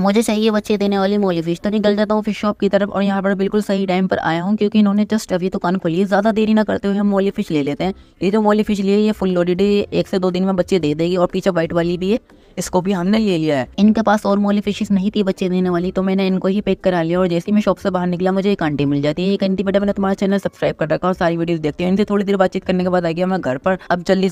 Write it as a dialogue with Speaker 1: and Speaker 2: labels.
Speaker 1: मुझे चाहिए बच्चे देने वाली मोली फिश तो निकल जाता हूँ फिश शॉप की तरफ और यहाँ पर बिल्कुल सही टाइम पर आया हूँ क्योंकि इन्होंने जस्ट अभी दुकान खोली है ज़्यादा देरी ना करते हुए हम मोली फिश ले लेते हैं ये जो मोली फिश लिए ये फुल लोडेड एक से दो दिन में बच्चे दे देगी और पीछे वाइट वाली भी है इसको भी हमने ले लिया है इनके पास और मोली फिशेस नहीं थी बच्चे देने वाली तो मैंने इनको ही पैक करा लिया और जैसे ही मैं शॉप से बाहर निकला मुझे एक आंटी मिल जाती है एक आंटी बेटा मैंने तुम्हारा चैनल सब्सक्राइब कर रखा और सारी वीडियो देखती हूँ इनसे थोड़ी देर बातचीत करने के बाद आ गया मैं घर पर अब जल्दी